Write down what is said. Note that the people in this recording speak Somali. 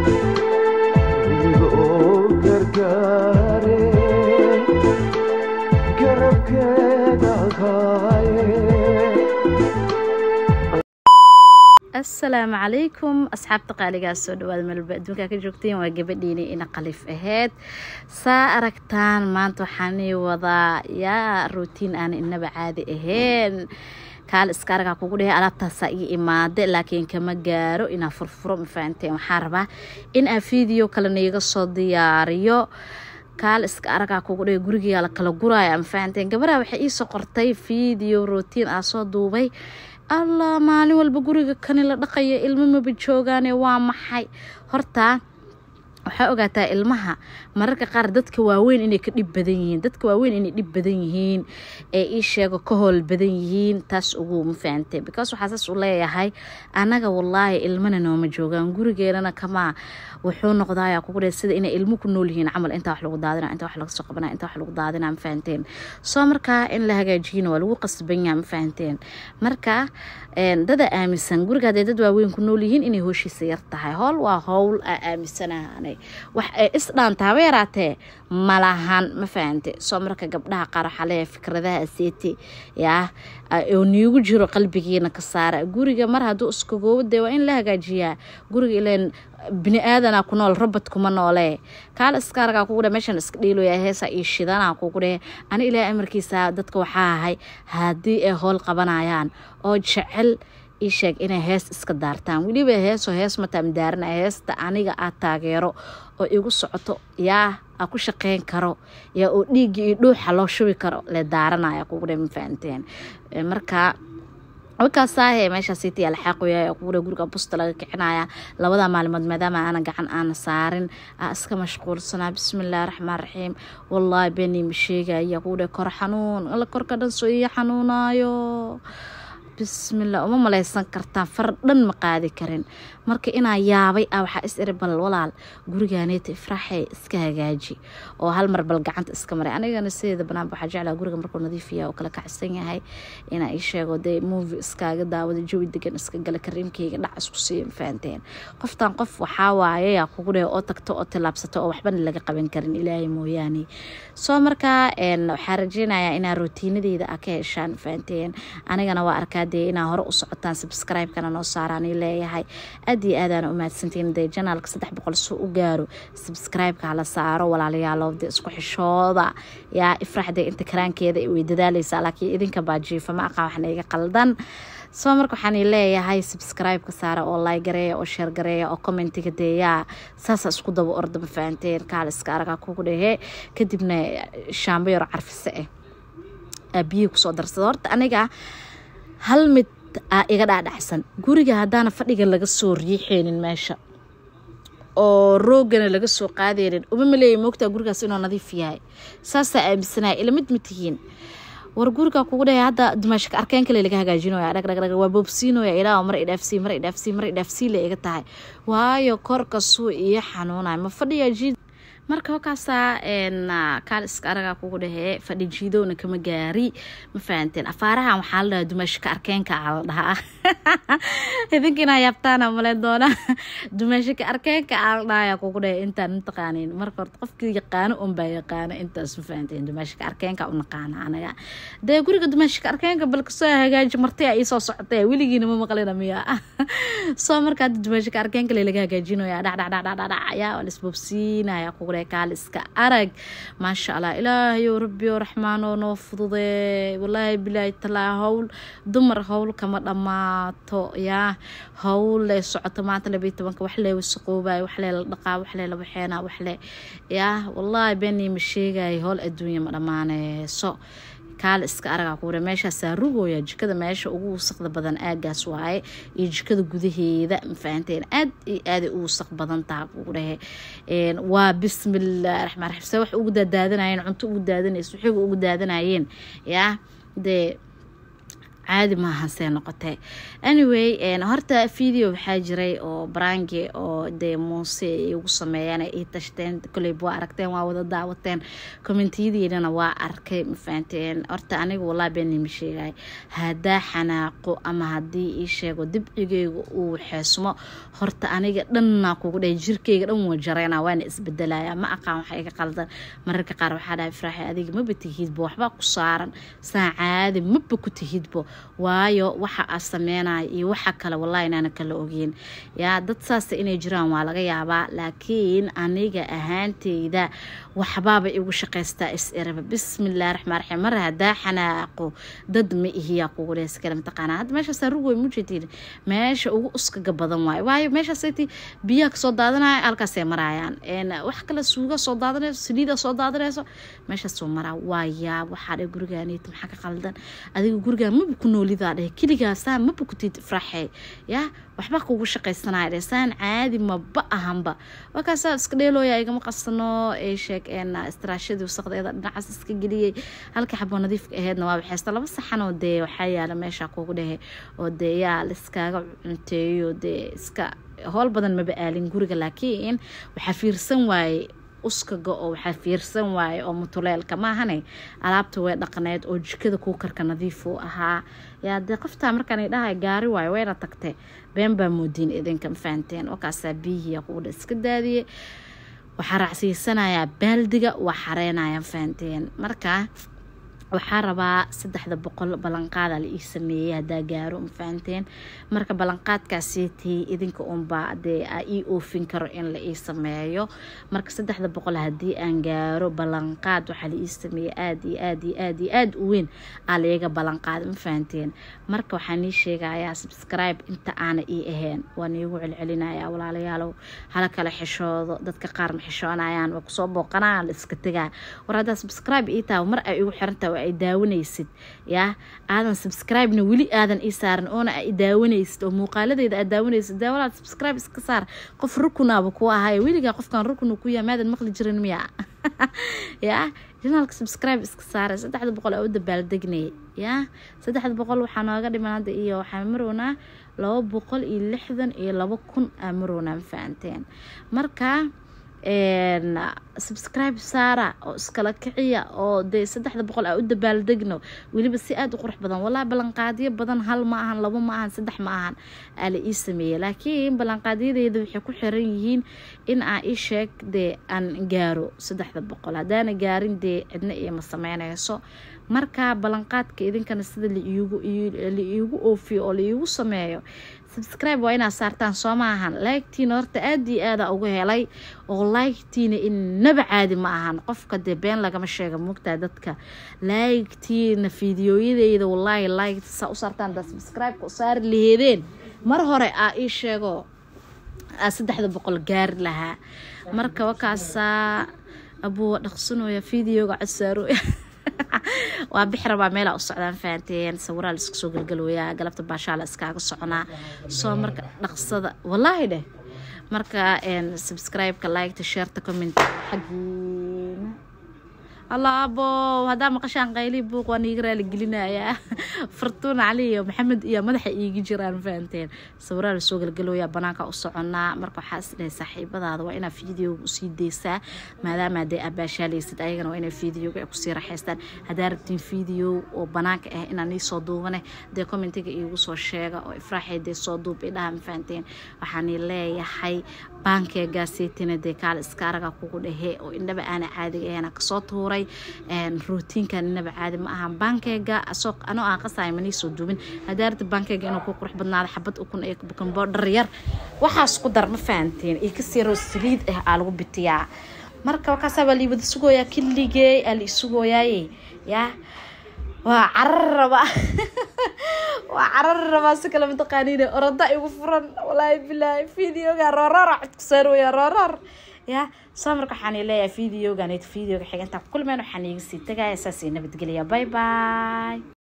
Oh, asalaamu calaykum asxaabta qaaligaa dhawaad malba adduunkaa ka joogteen waa gabadhiini ina qalif aheyd saa aragtaan maanta waxaanii wadaa yaa ruutiin aan inaba caadi ahayn kaal iska aragaa kugu dhehe alaabtaasaa ii imaade laakiin kama gaaro inaa furfuro mafahanteen waxaa rabaa in aan video kale naiga soo diyaariyo kaal iska aragaa kugu dhehe gurigiyaa la kala guraayo mafahanteen gabadhaa waxay iisoo qortay video rotiin aa soo duubay allah maalin walba guriga kani la dhaqayo ilmo maba joogaane waa maxay hortaa waxaa ogaataa ilmaha mararka qaar dadka waaweyn inay ka dhib badan yihiin dadka waaweyn inay dhib badan yihiin ee ii sheego ka hool badan yihiin taas ugu ma fahamtay because waxaa saas u leeyahay anaga wallaahi ilmana nooma joogaan gurigeennana kamaa wuxuu noqdaaya kugu dhe sida inay ilmo ku nool yihiin camal intaa wax lagu daadina inta wax lagasoo qabana inta wax lagu daadina ma fahanteen soo markaa in la hagaajiyina waa lagu qasbanyaa ma fahanteen marka dada aaminsan guriga hadee dad waaweyn ku nool yihiin inay hooshiisa yar tahay howl waa howl aa aaminsanaha sheegnay wax ay isdhaan taaba yaraatee malahan ma fahante soo marka gabdhaha qaar waxaa leeyahay fikradaha aseete yaah niigu jiro qalbigiina ka saara guriga mar hadduu iskagoobade waa in la hagaajiyaa guriga ilan bini aadana ku nool robot kuma noole kaal iskaargaa kugu dhe meeshan iska dhiiloya heesaa io shidanaa kugu dheh ani ilaahay amarkiisa dadka waxaa ahay haddii ay howl qabanayaan oo jecel isheeg inay hees iska daartaan weliba heeso hees mataamdaarana heesta aniga aa taageero oo igu socoto yaa aa ku shaqeyn karo yaa oo dhiiggii iyo dhuuxa loo shubi karo le daaranaya kuure ma fahanteen markaa wakaasaahee meeshaasiti alxaaq weya guriga busta laga kicinaya labada maalimood maadaama aana gacan aana saarin aa iska mashquulsanaa bismillaahi raxmaan raxiim wallaahi beni ma sheegaya kuure kor xanuun alla korka dhan soo ii xanuunaayo bismillah uma malaysan kartaan far dhan ma qaadi karin marka inaa yaabay ah waxaa is bal walaal gurigaaneeta ifraaxee iska hagaaji oo hal mar bal gacanta iska maray anigana sideeda banaanba waxaa jeclaa guriga markuu nadiifiya oo kala kacsan yahay inaa ii sheego dee movi iskaaga daawada jawi degan iska gala kariimkayga dhac isku siiya fahanteen qoftaan qof waxaa waaye yaa kugu dheh oo tagto oo tilaabsato oo waxbana laga qaban karin ilaahay mooyaane soo markaa waxaa rajeynayaa inaa rootiinadeeda a ka heshaan fahanteen anigana waa arkaa dee inaa hore u socotaan sabscribe-kana noo saaraani leeyahay aad iyo aadaan u mahadsantiin dee janaalka saddex boqol si u gaaro sabscribe-ka hala saaro walaalayaalow dee isku xishooda yaa ifraxdee inta karaankeeda way dadaaleysaa laakiin idinka baajiifa ma aqaa waxna iga qaldan soo marka waxaan leeyahay sabscribe-ka saara oo lay gareeya oo sheer gareeya oo commentiga deeyaa saasa isku daba orda ma fahanteen kaaliska araga kugu dhehee kadibna shaambayor carfise eh. ah biyihi kusoo darsada horta aniga hal mid aa iga dhaadhacsan guriga haddaana fadhiga laga soo riixeynin meesha oo roogana laga soo qaadeynin uma maleeya moogtaa gurigaas inuu nadiif yahay saasaa aaminsanaya ila mid matihiin war gurigaa kugu dhahay hadda dimaashka arkeen kale laga hagaajinooya dhagdhagdhag waa boobsiinoya ilaa mar idhaafsii mar idhaafsii mar idhaafsii la iga tahay waayo korkasuu iyo xanuunay ma fadhiyaa jid marka hokaasaa kaaliska aragaa kugu dhahee fadhi kama gaari ma fahanteen afaarahan waxaa la dhahaa dumashoka arkeenka aa idinkiina yaabtaana male doona dumashoka arkeenka aa ayaa kugu dhahee intaan mataqaaniin marka horta qofkii yaqaano un yaqaano intaas ma fahanteen dumashoka arkeenka u anaga dee guriga dumashoka arkeenka bal kasoo hagaaji martiya iisoo socotee weligiina ma maqlina miya soo markaa dumashoka arkeenka lalaga hagaajinayaa dhacdhacdhacdhacdhac ayaa la isbobsiinayaa kugu dhahee kaal iska arag maasha allah ilaahayow rabbiyo raxmaanoo noo fududee wallaahi bilaahi talaa howl dumar howl kama dhammaato yaa howl lee socoto maanta labiiy tobanka wax waxlee wasaqoobaayo waxlee la dhaqaa waxlee la waxeena waxlee yaa walaahi beenniima sheegaayo howl adduunya ma dhammaaneyso kaal iska araga kuure meeshaa rugooya jikada meesha ugu wusaqda badan aagaas waaye iyo jikada gudaheeda mafahanteen aad io aaday u wasaq badan taha buu dhehe waa bismillahi raxmaan raxiim se wax ugu daadaadanaayeen cunto ugu daadanaysa waxaygu ugu daadanayeen yaa dee caadi maaha see noqotee anyway horta video waxaa jiray oo barange oo dee muuse ay ugu sameeyeen ay tashteen koleyb waa aragteen waa wada daawateen kommentiyadiinana waa arkay mafahanteen horta aniga walaa been sheegay haddaa xanaaqo ama haddii ii sheego dibcigeyga uu xeesmo horta aniga dhannaa kugu dhahay jirkeyga dhan waa jareena waana isbedelaya ma aqaan waxa iga qaldan mararka qaar waxaa dhahay ifraaxi adiga maba tihidba waxbaa ku saaran saa caadi maba ku tihidbo waayo waxa a sameynaya iyo waxa kale wallahi inaana kala ogeyn yaa dad saasta inay jiraan waa laga yaabaa laakiin aniga ahaanteyda waxbaaba igu shaqeystaa is-eraba bismillahi raxmaan raxiim mar haddaa xanaaqo dad ma ihiyaa kugu leyskale mataqaanaa hadda meeshaas arugwey mujeedin meesha ugu uskaga badan waayo waayo meeshaasati biyaha kasoo daadanaya halkaasay maraayaan wax kale suuga soo daadanayso saliida soo daadanayso meeshaasuu maraa waayaa waxaa dha gurigaanit maxaa ka qaldan adiga gurigaan maba ku noolidadheh keligaasaa ma bugtid faraxey ya waxba kugu shaqaysanaya saan caadi maba ahanba markaasaa iska dheelooya igama qabsano sheeg ah, istiraashadii wasaqdeeda dhinacaas iska geliyey halka xaboo nadiifka aheedna waaba xeesta laba saxanoo dee waxaa yaala meeshaa kugu dhehe oo dee yaa liskaaga cunteeyo dee iska howl badan maba aalin guriga laakiin waxaa fiirsan waaye uska go-o waxaa fiirsan waaye oo mutuleelka maahane alaabta way dhaqneed oo jikada kuukarka nadiifu ahaa yaa dee qoftaa markaan idhaha gaari waayo wayna tagte been baa moodiin idinka ma fahanteen wakaasaa biyihiiya kuudha iska daadiye waxaa racsiisanayaa baaldiga waa xareenaya ma fahanteen markaa waxaa rabaa saddexda boqol ballanqaada la ii sameeyey haddaa gaaro mafahanteen marka ballanqaadkaasitay idinka unbaa dee ii oofin karo in la ii sameeyo marka saddexda boqol haddii aan gaaro ballanqaad waxaa la ii sameeyey aada iyo aad iyo aad iyo aada u weyn aa laiga ballanqaada mafahanteen marka waxaan ii sheegayaa subscribe inta aana ii ahayn waan iigu celcelinayaa walaalayaalow hala kala xishoodo dadka qaarna xishoonayaan waa kusoo booqanaa la iska tegaa war haddaa subscribe ii taha mar ay igu xirantaha ay daawanaysid yaa aadan subscribena weli aadan ii saaran oona a daawanaysid oo muuqaaladeeda aad daawanaysid daawalaad subscribe iska saar qof rukunaaba ku ahaayo weligaa qofkan rukuna ku yaha maadan maqli jirin miya ya janaalka subscribe iska saaray saddexda boqol aa u dabaaldegnaya yaa saddexda boqol waxaa nooga dhiman hadda iyo waxaa maroonaa laba boqol iyo lixdan iyo laba kun aa maroonaa ma fahanteen markaa subscribe saara oo iskala kiciya oo dee saddexda boqol aa u dabaaldegno weliba si aada u qurux badan walaa ballanqaadyo badan hal ma ahan labo ma ahan saddex ma ahan aa la ii sameeyey laakiin ballanqaadyadeeda waxay ku xiran yihiin in aa ii sheeg dee aan gaaro saddexda boqol haddaana gaarin dee cidna iima sameynayso markaa ballanqaadka idinkana sida laiigu oofiyo oo laiigu sameeyo subscribe waa inaad saartaan soo maahan laygtiina horta aada iyo aadaa ugu helay oo laygtiina inaba caadi ma ahan qofka dee been lagama sheega moogtaa dadka laygtiina fiidiyooyadeyda walaahi laygt saa u saartaan daa subscribe u saari laheedeen mar hore aa ii sheego aa saddexda boqol gaari lahaa marka wakaasaa abuuwa dhaqsanooya fideoga codsaaroya waa bix rabaa meelaa u socdaan fahanteen sawiraa la iska soo galabta baashaa la iskaaga soconaa soo marka dhaqsada wallaahi dheh marka subscribe-ka liketa sheerta comment xagu allaabo haddaa maqashaan qaylihi buuq waan iiga raali gelinayaa fartuun cali iyo maxamed iyo madaxa iigi jiraan fahanteen sawiraa la soo banaanka u soconnaa marka waxaa isdhahay saaxiibadaada waa inaa fideoga usii daysaa maadaama hadee abaashaalaysid ayagana waa inay fideoga ay kusii raxaystaan haddaa rabtiin fideo oo banaanka ah inaan iisoo duubane dee commentiga iigu soo sheega oo ifraaxay dee soo duub idhaha ma fahanteen leeyahay baankiga gaaseytina dee kaale araga kugu dhahee oo indhaba aana caadiga ahena kasoo tuuray rootiinkan inaba caadi ma ahan baankeega anoo aan qasaay manii soo duubin haddaa rabta baankeega inuu ku qurux badnaado xabad ukun ee bukanboo dharyar waxaas ku dar ma fahantiin iyo kasiiroo saliid ah aa lagu bitiyaa marka wakaasaa baa liiwada sugooyaa killigey aa la isugooyaaye yaa waa carar rabaa waa carar si kale mataqaaniin orada igu furan walaahi bilaahi videoga rooraar codku saarwaya rooraar ya soo marka waxaan leeyahay videogan videoga xiga intaan waxaan iiga tagaya saas ii nabadgelaya bye